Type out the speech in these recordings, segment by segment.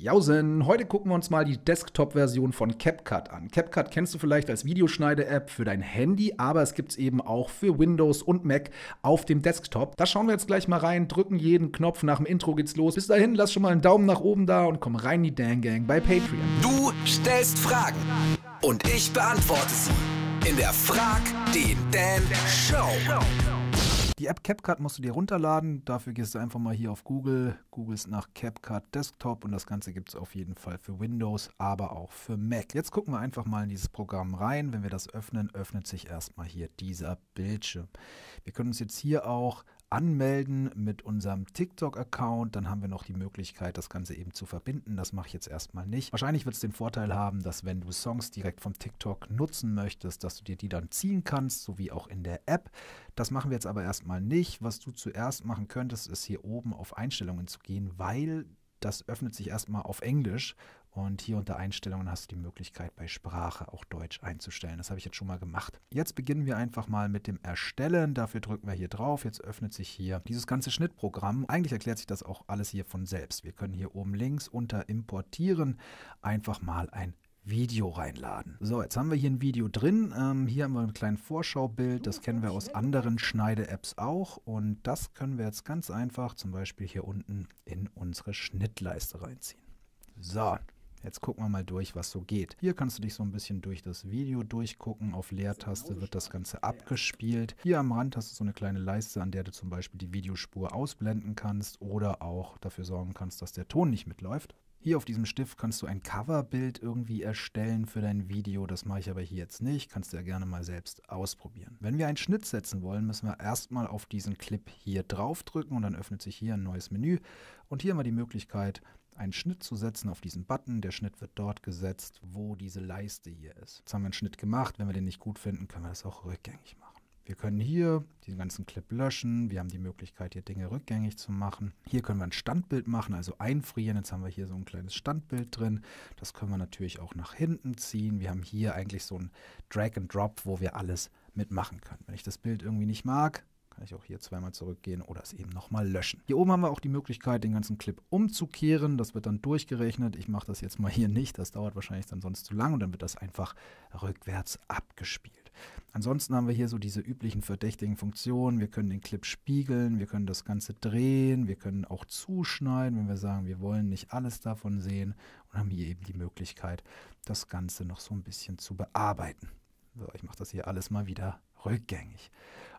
Jausen, heute gucken wir uns mal die Desktop-Version von CapCut an. CapCut kennst du vielleicht als Videoschneide-App für dein Handy, aber es gibt es eben auch für Windows und Mac auf dem Desktop. Da schauen wir jetzt gleich mal rein, drücken jeden Knopf, nach dem Intro geht's los. Bis dahin, lass schon mal einen Daumen nach oben da und komm rein die Dang Gang bei Patreon. Du stellst Fragen und ich beantworte sie in der Frag den Dan Show. Die App CapCut musst du dir runterladen. Dafür gehst du einfach mal hier auf Google, googelst nach CapCut Desktop und das Ganze gibt es auf jeden Fall für Windows, aber auch für Mac. Jetzt gucken wir einfach mal in dieses Programm rein. Wenn wir das öffnen, öffnet sich erstmal hier dieser Bildschirm. Wir können uns jetzt hier auch anmelden mit unserem TikTok-Account. Dann haben wir noch die Möglichkeit, das Ganze eben zu verbinden. Das mache ich jetzt erstmal nicht. Wahrscheinlich wird es den Vorteil haben, dass wenn du Songs direkt vom TikTok nutzen möchtest, dass du dir die dann ziehen kannst, sowie auch in der App. Das machen wir jetzt aber erstmal nicht. Was du zuerst machen könntest, ist hier oben auf Einstellungen zu gehen, weil das öffnet sich erstmal auf Englisch und hier unter Einstellungen hast du die Möglichkeit, bei Sprache auch Deutsch einzustellen. Das habe ich jetzt schon mal gemacht. Jetzt beginnen wir einfach mal mit dem Erstellen. Dafür drücken wir hier drauf. Jetzt öffnet sich hier dieses ganze Schnittprogramm. Eigentlich erklärt sich das auch alles hier von selbst. Wir können hier oben links unter Importieren einfach mal ein Video reinladen. So, jetzt haben wir hier ein Video drin. Ähm, hier haben wir ein kleines Vorschaubild. Das kennen wir aus anderen Schneide-Apps auch. Und das können wir jetzt ganz einfach zum Beispiel hier unten in unsere Schnittleiste reinziehen. So, Jetzt gucken wir mal durch, was so geht. Hier kannst du dich so ein bisschen durch das Video durchgucken. Auf Leertaste wird das Ganze abgespielt. Hier am Rand hast du so eine kleine Leiste, an der du zum Beispiel die Videospur ausblenden kannst oder auch dafür sorgen kannst, dass der Ton nicht mitläuft. Hier auf diesem Stift kannst du ein Coverbild irgendwie erstellen für dein Video. Das mache ich aber hier jetzt nicht. Kannst du ja gerne mal selbst ausprobieren. Wenn wir einen Schnitt setzen wollen, müssen wir erstmal auf diesen Clip hier draufdrücken und dann öffnet sich hier ein neues Menü. Und hier haben wir die Möglichkeit, einen Schnitt zu setzen auf diesen Button. Der Schnitt wird dort gesetzt, wo diese Leiste hier ist. Jetzt haben wir einen Schnitt gemacht. Wenn wir den nicht gut finden, können wir das auch rückgängig machen. Wir können hier den ganzen Clip löschen. Wir haben die Möglichkeit, hier Dinge rückgängig zu machen. Hier können wir ein Standbild machen, also einfrieren. Jetzt haben wir hier so ein kleines Standbild drin. Das können wir natürlich auch nach hinten ziehen. Wir haben hier eigentlich so ein Drag-and-Drop, wo wir alles mitmachen können. Wenn ich das Bild irgendwie nicht mag, kann ich auch hier zweimal zurückgehen oder es eben nochmal löschen. Hier oben haben wir auch die Möglichkeit, den ganzen Clip umzukehren. Das wird dann durchgerechnet. Ich mache das jetzt mal hier nicht. Das dauert wahrscheinlich dann sonst zu lang und dann wird das einfach rückwärts abgespielt. Ansonsten haben wir hier so diese üblichen verdächtigen Funktionen. Wir können den Clip spiegeln, wir können das Ganze drehen, wir können auch zuschneiden, wenn wir sagen, wir wollen nicht alles davon sehen und haben hier eben die Möglichkeit, das Ganze noch so ein bisschen zu bearbeiten. So, ich mache das hier alles mal wieder rückgängig.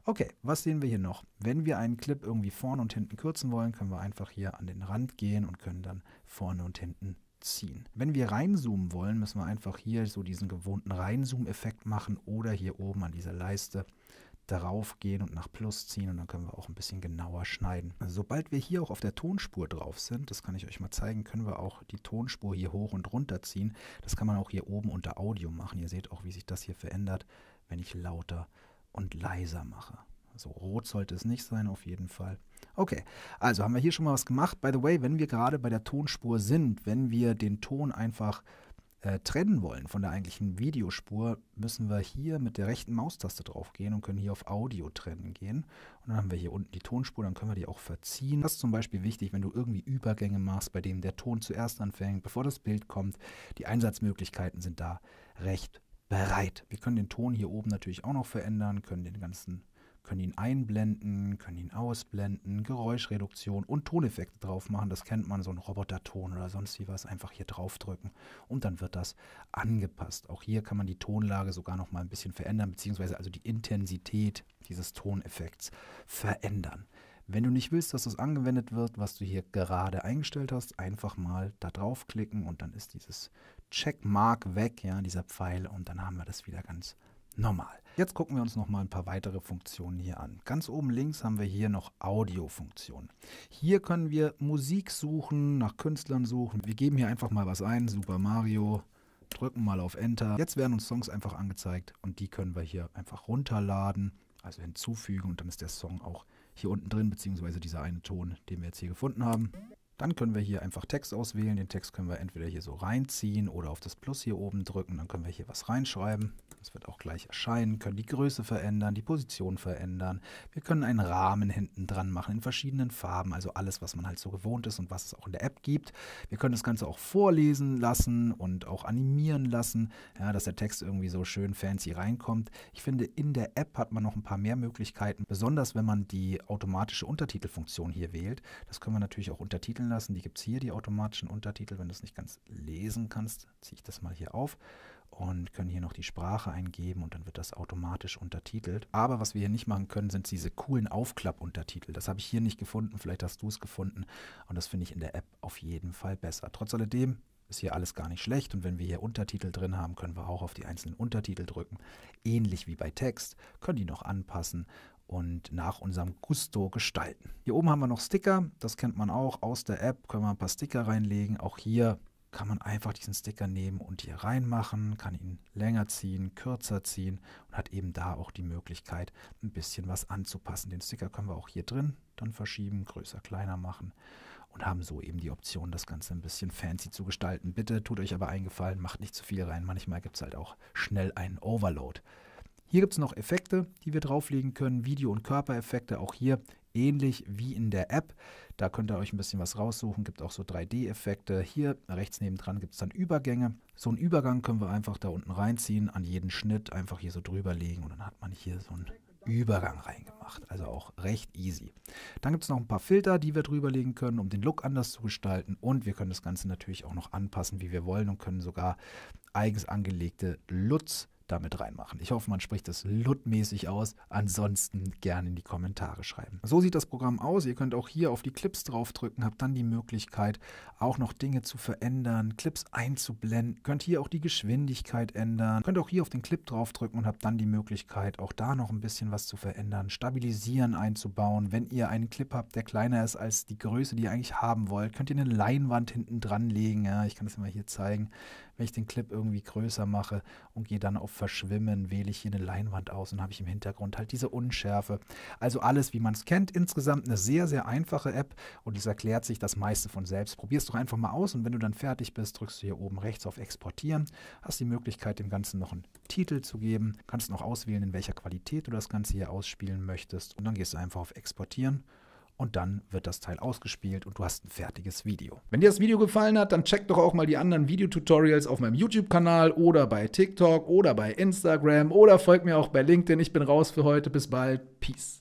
Okay, was sehen wir hier noch? Wenn wir einen Clip irgendwie vorne und hinten kürzen wollen, können wir einfach hier an den Rand gehen und können dann vorne und hinten ziehen. Wenn wir reinzoomen wollen, müssen wir einfach hier so diesen gewohnten Reinzoom-Effekt machen oder hier oben an dieser Leiste drauf gehen und nach Plus ziehen und dann können wir auch ein bisschen genauer schneiden. Sobald wir hier auch auf der Tonspur drauf sind, das kann ich euch mal zeigen, können wir auch die Tonspur hier hoch und runter ziehen. Das kann man auch hier oben unter Audio machen. Ihr seht auch, wie sich das hier verändert, wenn ich lauter und leiser mache. So also rot sollte es nicht sein, auf jeden Fall. Okay, also haben wir hier schon mal was gemacht. By the way, wenn wir gerade bei der Tonspur sind, wenn wir den Ton einfach äh, trennen wollen von der eigentlichen Videospur, müssen wir hier mit der rechten Maustaste drauf gehen und können hier auf Audio trennen gehen. Und dann haben wir hier unten die Tonspur, dann können wir die auch verziehen. Das ist zum Beispiel wichtig, wenn du irgendwie Übergänge machst, bei denen der Ton zuerst anfängt, bevor das Bild kommt. Die Einsatzmöglichkeiten sind da recht bereit. Wir können den Ton hier oben natürlich auch noch verändern, können den ganzen können ihn einblenden, können ihn ausblenden, Geräuschreduktion und Toneffekte drauf machen. Das kennt man, so ein Roboterton oder sonst wie was. Einfach hier draufdrücken und dann wird das angepasst. Auch hier kann man die Tonlage sogar noch mal ein bisschen verändern, beziehungsweise also die Intensität dieses Toneffekts verändern. Wenn du nicht willst, dass das angewendet wird, was du hier gerade eingestellt hast, einfach mal da draufklicken und dann ist dieses Checkmark weg, ja, dieser Pfeil und dann haben wir das wieder ganz normal. Jetzt gucken wir uns noch mal ein paar weitere Funktionen hier an. Ganz oben links haben wir hier noch Audio-Funktionen. Hier können wir Musik suchen, nach Künstlern suchen. Wir geben hier einfach mal was ein, Super Mario, drücken mal auf Enter. Jetzt werden uns Songs einfach angezeigt und die können wir hier einfach runterladen, also hinzufügen und dann ist der Song auch hier unten drin, beziehungsweise dieser eine Ton, den wir jetzt hier gefunden haben. Dann können wir hier einfach Text auswählen. Den Text können wir entweder hier so reinziehen oder auf das Plus hier oben drücken. Dann können wir hier was reinschreiben. Das wird auch gleich erscheinen. Können die Größe verändern, die Position verändern. Wir können einen Rahmen hinten dran machen in verschiedenen Farben. Also alles, was man halt so gewohnt ist und was es auch in der App gibt. Wir können das Ganze auch vorlesen lassen und auch animieren lassen, ja, dass der Text irgendwie so schön fancy reinkommt. Ich finde, in der App hat man noch ein paar mehr Möglichkeiten, besonders wenn man die automatische Untertitelfunktion hier wählt. Das können wir natürlich auch untertiteln lassen. Die gibt es hier, die automatischen Untertitel. Wenn du es nicht ganz lesen kannst, ziehe ich das mal hier auf und können hier noch die Sprache eingeben und dann wird das automatisch untertitelt. Aber was wir hier nicht machen können, sind diese coolen Aufklapp-Untertitel. Das habe ich hier nicht gefunden, vielleicht hast du es gefunden und das finde ich in der App auf jeden Fall besser. Trotz alledem ist hier alles gar nicht schlecht und wenn wir hier Untertitel drin haben, können wir auch auf die einzelnen Untertitel drücken. Ähnlich wie bei Text, können die noch anpassen und nach unserem Gusto gestalten. Hier oben haben wir noch Sticker, das kennt man auch aus der App, können wir ein paar Sticker reinlegen. Auch hier kann man einfach diesen Sticker nehmen und hier reinmachen, kann ihn länger ziehen, kürzer ziehen und hat eben da auch die Möglichkeit, ein bisschen was anzupassen. Den Sticker können wir auch hier drin dann verschieben, größer, kleiner machen und haben so eben die Option, das Ganze ein bisschen fancy zu gestalten. Bitte tut euch aber eingefallen, macht nicht zu viel rein. Manchmal gibt es halt auch schnell einen Overload. Hier gibt es noch Effekte, die wir drauflegen können, Video- und Körpereffekte, auch hier ähnlich wie in der App. Da könnt ihr euch ein bisschen was raussuchen, gibt auch so 3D-Effekte. Hier rechts nebendran gibt es dann Übergänge. So einen Übergang können wir einfach da unten reinziehen, an jeden Schnitt einfach hier so drüber legen und dann hat man hier so einen Übergang reingemacht. Also auch recht easy. Dann gibt es noch ein paar Filter, die wir drüber legen können, um den Look anders zu gestalten. Und wir können das Ganze natürlich auch noch anpassen, wie wir wollen und können sogar eigens angelegte LUTs damit reinmachen. Ich hoffe, man spricht das lut aus. Ansonsten gerne in die Kommentare schreiben. So sieht das Programm aus. Ihr könnt auch hier auf die Clips draufdrücken, habt dann die Möglichkeit, auch noch Dinge zu verändern, Clips einzublenden, könnt hier auch die Geschwindigkeit ändern, könnt auch hier auf den Clip draufdrücken und habt dann die Möglichkeit, auch da noch ein bisschen was zu verändern, stabilisieren einzubauen. Wenn ihr einen Clip habt, der kleiner ist als die Größe, die ihr eigentlich haben wollt, könnt ihr eine Leinwand hinten dran legen. Ja, ich kann das immer hier zeigen wenn ich den Clip irgendwie größer mache und gehe dann auf Verschwimmen, wähle ich hier eine Leinwand aus und habe ich im Hintergrund halt diese Unschärfe. Also alles, wie man es kennt. Insgesamt eine sehr, sehr einfache App und dies erklärt sich das meiste von selbst. Probier es doch einfach mal aus und wenn du dann fertig bist, drückst du hier oben rechts auf Exportieren. Hast die Möglichkeit, dem Ganzen noch einen Titel zu geben. Kannst noch auswählen, in welcher Qualität du das Ganze hier ausspielen möchtest und dann gehst du einfach auf Exportieren und dann wird das Teil ausgespielt und du hast ein fertiges Video. Wenn dir das Video gefallen hat, dann check doch auch mal die anderen Videotutorials auf meinem YouTube-Kanal oder bei TikTok oder bei Instagram oder folgt mir auch bei LinkedIn. Ich bin raus für heute. Bis bald. Peace.